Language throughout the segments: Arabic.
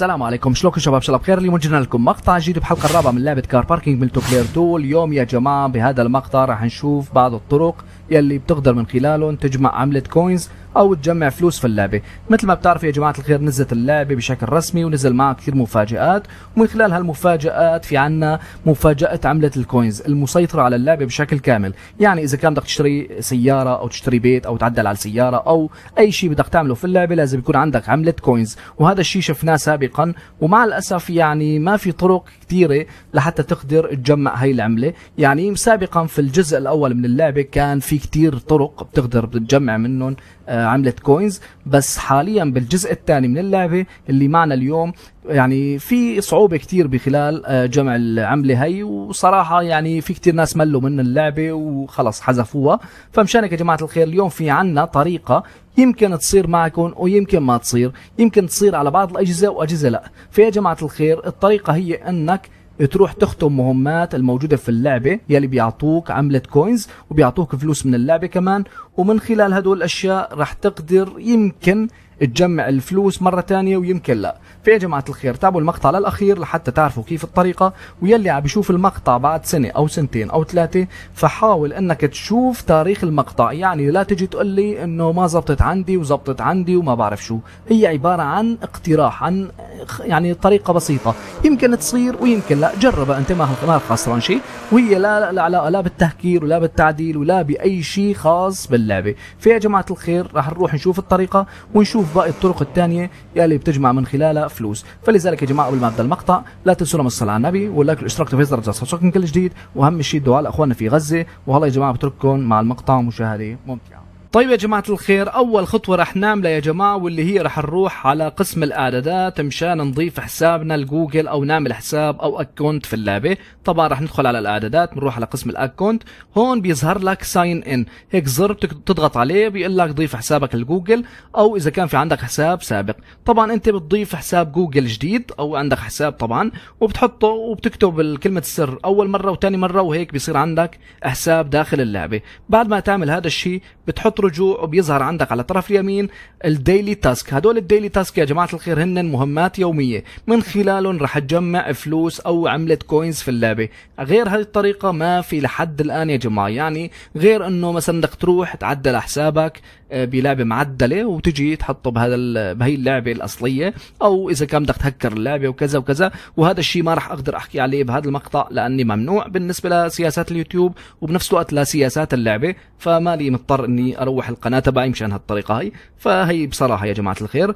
السلام عليكم شلونكم شباب شباب بخير اليوم جبنا لكم مقطع جديد بحلقه الرابعه من لعبه كار باركينج من بلاير 2 اليوم يا جماعه بهذا المقطع راح نشوف بعض الطرق يلي بتقدر من خلاله تجمع عمله كوينز او تجمع فلوس في اللعبه مثل ما بتعرفوا يا جماعه الخير نزلت اللعبه بشكل رسمي ونزل معها كثير مفاجات ومن خلال هالمفاجات في عنا مفاجاه عمله الكوينز المسيطره على اللعبه بشكل كامل يعني اذا كان بدك تشتري سياره او تشتري بيت او تعدل على السياره او اي شيء بدك تعمله في اللعبه لازم يكون عندك عمله كوينز وهذا الشيء شفناه سابقا ومع الاسف يعني ما في طرق كثيره لحتى تقدر تجمع هاي العمله يعني سابقا في الجزء الاول من اللعبه كان في كثير طرق بتقدر تجمع منهم آه، عملت كوينز بس حاليا بالجزء الثاني من اللعبه اللي معنا اليوم يعني في صعوبه كتير بخلال آه، جمع العمله هي وصراحه يعني في كتير ناس ملوا من اللعبه وخلص حذفوها فمشانك يا جماعه الخير اليوم في عنا طريقه يمكن تصير معكم ويمكن ما تصير يمكن تصير على بعض الاجهزه واجهزه لا فيا جماعه الخير الطريقه هي انك تروح تختم مهمات الموجوده في اللعبه يلي بيعطوك عمله كوينز وبيعطوك فلوس من اللعبه كمان ومن خلال هدول الاشياء راح تقدر يمكن تجمع الفلوس مرة تانية ويمكن لا فيا جماعة الخير تابعوا المقطع للأخير لحتى تعرفوا كيف الطريقة ويلي عم يشوف المقطع بعد سنة أو سنتين أو ثلاثة فحاول أنك تشوف تاريخ المقطع يعني لا تجي تقول لي أنه ما زبطت عندي وزبطت عندي وما بعرف شو هي عبارة عن اقتراح عن يعني طريقة بسيطة يمكن تصير ويمكن لا جربها أنت ما خسران شيء وهي لا, لا علاقة لا بالتهكير ولا بالتعديل ولا بأي شيء خاص باللعبة فيا جماعة الخير راح نروح نشوف الطريقة ونشوف باقي الطرق التانية يلي بتجمع من خلالها فلوس فلذلك يا جماعه قبل ما ابدا المقطع لا تنسوا لهم الصلاه على النبي واللايك والاشتراك في الجرس صوتكم كل جديد واهم شيء الدعاء لاخواننا في غزه وهلا يا جماعه بترككم مع المقطع مشاهده ممتعه طيب يا جماعة الخير أول خطوة رح نعملها يا جماعة واللي هي رح نروح على قسم الإعدادات مشان نضيف حسابنا لجوجل أو نعمل حساب أو أكونت في اللعبة طبعا رح ندخل على الإعدادات بنروح على قسم الأكونت هون بيظهر لك ساين إن هيك زر بتضغط عليه بيقول لك ضيف حسابك لجوجل أو إذا كان في عندك حساب سابق طبعا أنت بتضيف حساب جوجل جديد أو عندك حساب طبعا وبتحطه وبتكتب كلمة السر أول مرة وتاني مرة وهيك بيصير عندك حساب داخل اللعبة بعد ما تعمل هذا الشيء بتحط رجوع وبيظهر عندك على الطرف اليمين الديلي تاسك هدول الديلي تاسك يا جماعه الخير هن مهمات يوميه من خلالهم رح تجمع فلوس او عمله كوينز في اللعبه غير هذه الطريقه ما في لحد الان يا جماعه يعني غير انه مثلا بدك تروح تعدل حسابك آه، بلعبه معدله وتجي تحطه بهذا بهي اللعبه الاصليه او اذا كان بدك تهكر اللعبه وكذا وكذا وهذا الشيء ما راح اقدر احكي عليه بهذا المقطع لاني ممنوع بالنسبه لسياسات اليوتيوب وبنفس الوقت لسياسات اللعبه فمالي مضطر اني اروح القناه تبعي مشان هالطريقه هاي فهي بصراحه يا جماعه الخير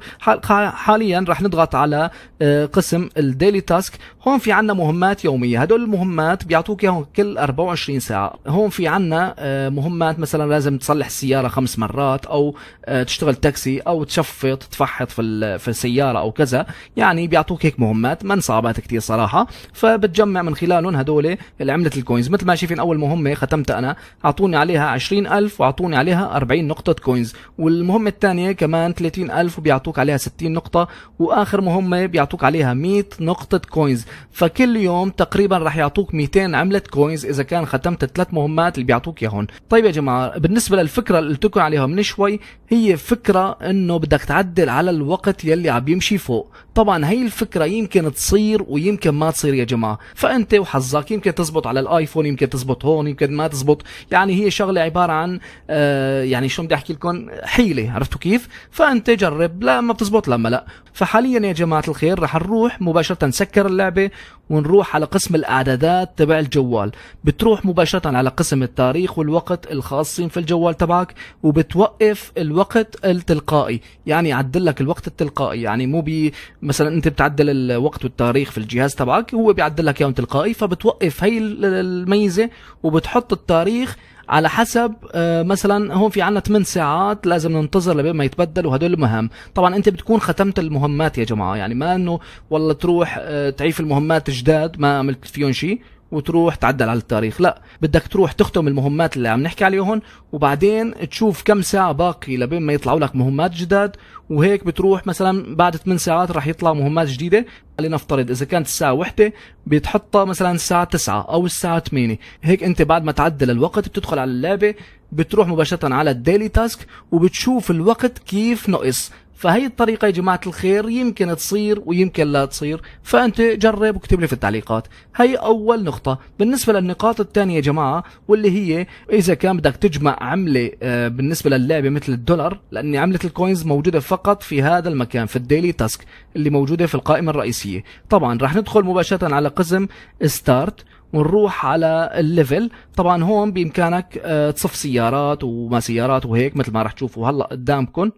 حاليا راح نضغط على آه، قسم الديلي تاسك هون في عنا مهمات يوميه هدول المهمات بيعطوك اياهم كل 24 ساعه هون في عنا آه، مهمات مثلا لازم تصلح السياره خمس مرات او آه، تشتغل تاكسي او تشفط تفحط في في السياره او كذا يعني بيعطوك هيك مهمات ما صعبات كثير صراحه فبتجمع من خلالهم هدول العملة الكوينز مثل ما شايفين اول مهمه ختمتها انا اعطوني عليها 20000 واعطوني عليها 40 نقطه كوينز والمهمه الثانيه كمان 30000 وبيعطوك عليها 60 نقطه واخر مهمه بيعطوك عليها 100 نقطه كوينز فكل يوم تقريبا راح يعطوك 200 عمله كوينز اذا كان ختمت الثلاث مهمات اللي بيعطوك اياهم طيب يا جماعه بالنسبه للفكره اللي قلت لكم عليها من شوي شوي هي فكرة انه بدك تعدل على الوقت يلي عم يمشي فوق طبعا هي الفكرة يمكن تصير ويمكن ما تصير يا جماعة فانت وحظك يمكن تزبط على الايفون يمكن تزبط هون يمكن ما تزبط يعني هي شغلة عبارة عن آه يعني شو بدي احكي لكم حيلة عرفتوا كيف فانت جرب لا ما بتزبط لما لا فحاليا يا جماعة الخير رح نروح مباشرة نسكر اللعبة ونروح على قسم الاعدادات تبع الجوال بتروح مباشرة على قسم التاريخ والوقت الخاصين في الجوال تبعك وبتوقف بوقف الوقت التلقائي يعني يعدل لك الوقت التلقائي يعني مو بي مثلا انت بتعدل الوقت والتاريخ في الجهاز تبعك هو بيعدل لك اياهم تلقائي فبتوقف هي الميزه وبتحط التاريخ على حسب آه، مثلا هون في عنا 8 ساعات لازم ننتظر لبين ما يتبدلوا هدول المهام طبعا انت بتكون ختمت المهمات يا جماعه يعني ما انه والله تروح آه، تعيف المهمات جداد ما عملت فيهم شيء وتروح تعدل على التاريخ لا بدك تروح تختم المهمات اللي عم نحكي عليهم وبعدين تشوف كم ساعه باقي لبين ما يطلعوا لك مهمات جداد وهيك بتروح مثلا بعد 8 ساعات راح يطلع مهمات جديده لنفترض اذا كانت الساعه وحدة بتحطها مثلا الساعه 9 او الساعه 8 هيك انت بعد ما تعدل الوقت بتدخل على اللعبه بتروح مباشره على الديلي تاسك وبتشوف الوقت كيف نقص فهي الطريقة يا جماعة الخير يمكن تصير ويمكن لا تصير فأنت جرب واكتب لي في التعليقات هي أول نقطة بالنسبة للنقاط الثانية يا جماعة واللي هي إذا كان بدك تجمع عملة آه، بالنسبة للعبة مثل الدولار لأن عملة الكوينز موجودة فقط في هذا المكان في الديلي تاسك اللي موجودة في القائمة الرئيسية طبعا راح ندخل مباشرة على قسم ستارت ونروح على الليفل طبعا هون بامكانك آه، تصف سيارات وما سيارات وهيك مثل ما راح تشوفوا هلا قدامكم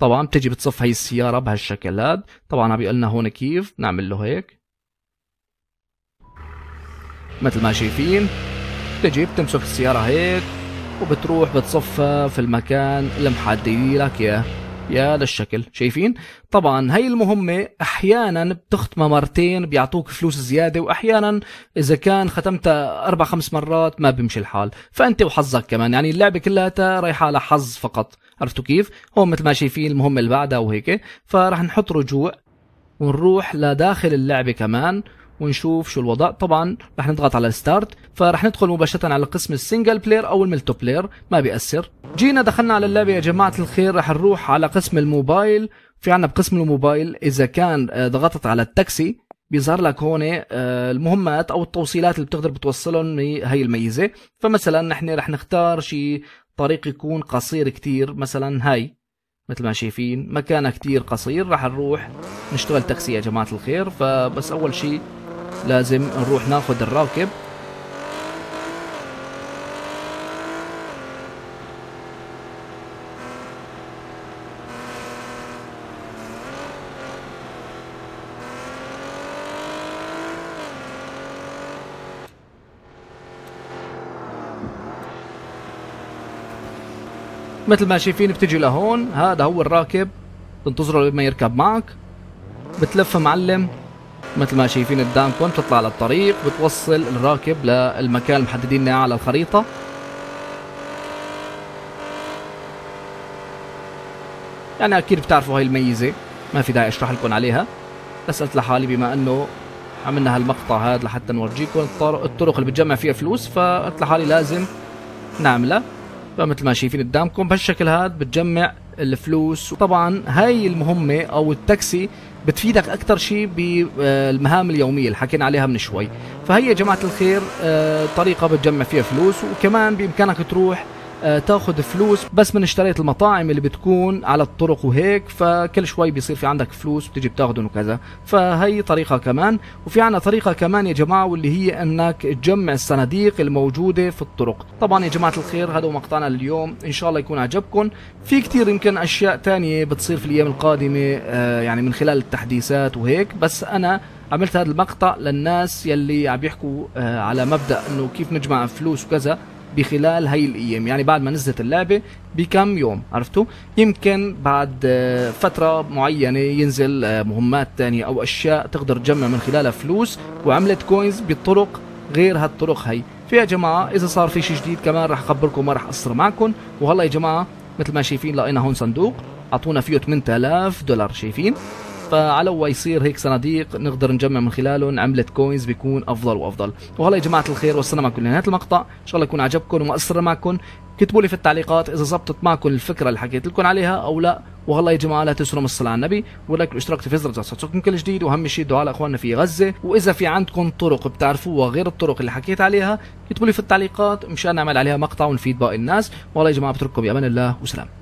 طبعا بتجي بتصف هي السياره بهالشكل هذا طبعا عم بيقول لنا هون كيف نعمل له هيك مثل ما شايفين بتجي بتمسك السياره هيك وبتروح بتصفها في المكان اللي محددين لك اياه يا للشكل شايفين طبعا هي المهمة احيانا بتختمها مرتين بيعطوك فلوس زيادة واحيانا اذا كان ختمتها اربع خمس مرات ما بيمشي الحال فانت وحظك كمان يعني اللعبة كلها رايحة على حظ فقط عرفتوا كيف هون مثل ما شايفين المهمة اللي بعدها وهيك فرح نحط رجوع ونروح لداخل اللعبة كمان ونشوف شو الوضع طبعا رح نضغط على ستارت فرح ندخل مباشره على قسم السنجل بلاير او الملتو بلاير ما بيأثر جينا دخلنا على اللعبه يا جماعه الخير رح نروح على قسم الموبايل في عنا بقسم الموبايل اذا كان آه، ضغطت على التاكسي بيظهر لك هون آه، المهمات او التوصيلات اللي بتقدر بتوصلهم هي الميزه فمثلا نحن رح نختار شي طريق يكون قصير كتير مثلا هاي مثل ما شايفين مكانها كتير قصير رح نروح نشتغل تاكسي يا جماعه الخير فبس اول شيء لازم نروح ناخذ الراكب مثل ما شايفين بتجي لهون هذا هو الراكب تنتظره لما يركب معك بتلف معلم مثل ما شايفين قدامكم بتطلع على الطريق بتوصل الراكب للمكان المحددين على الخريطه يعني اكيد بتعرفوا هاي الميزه ما في داعي اشرح لكم عليها بس قلت لحالي بما انه عملنا هالمقطع هذا لحتى نورجيكم الطرق اللي بتجمع فيها فلوس فقلت لحالي لازم نعملها فمثل ما شايفين قدامكم بهالشكل هذا بتجمع الفلوس وطبعا هاي المهمه او التاكسي بتفيدك اكثر شيء بالمهام اليوميه اللي حكينا عليها من شوي فهي يا جماعه الخير آه، طريقه بتجمع فيها فلوس وكمان بامكانك تروح آه، تاخذ فلوس بس من اشتريت المطاعم اللي بتكون على الطرق وهيك فكل شوي بيصير في عندك فلوس بتجي بتاخذهم وكذا فهي طريقه كمان وفي عنا طريقه كمان يا جماعه واللي هي انك تجمع الصناديق الموجوده في الطرق طبعا يا جماعه الخير هذا هو مقطعنا اليوم ان شاء الله يكون عجبكم في كتير يمكن اشياء تانية بتصير في الايام القادمه آه، يعني من خلال التحديثات وهيك بس انا عملت هذا المقطع للناس يلي عم يحكوا آه، على مبدا انه كيف نجمع فلوس وكذا بخلال هاي الايام يعني بعد ما نزلت اللعبه بكم يوم عرفتوا يمكن بعد آه، فتره معينه ينزل آه، مهمات تانية او اشياء تقدر تجمع من خلالها فلوس وعملت كوينز بطرق غير هالطرق هي فيا جماعه اذا صار في شيء جديد كمان رح اخبركم ما رح اقصر معكم وهلا يا جماعه مثل ما شايفين لقينا هون صندوق اعطونا فيه 8000 دولار شايفين فعلوا يصير هيك صناديق نقدر نجمع من خلالهم عمله كوينز بيكون افضل وافضل وهلا يا جماعه الخير وصلنا معكم لنهايه المقطع ان شاء الله يكون عجبكم ومؤثر معكم كتبوا لي في التعليقات اذا زبطت معكم الفكره اللي حكيت لكم عليها او لا وهلا يا جماعه لا تنسوا الصلاه على النبي ولايك والاشتراك في زر توصلكم كل جديد واهم شيء الدعاء لاخواننا في غزه واذا في عندكم طرق بتعرفوها غير الطرق اللي حكيت عليها كتبوا لي في التعليقات مشان نعمل عليها مقطع ونفيد باقي الناس والله يا جماعه بترككم بامان الله وسلام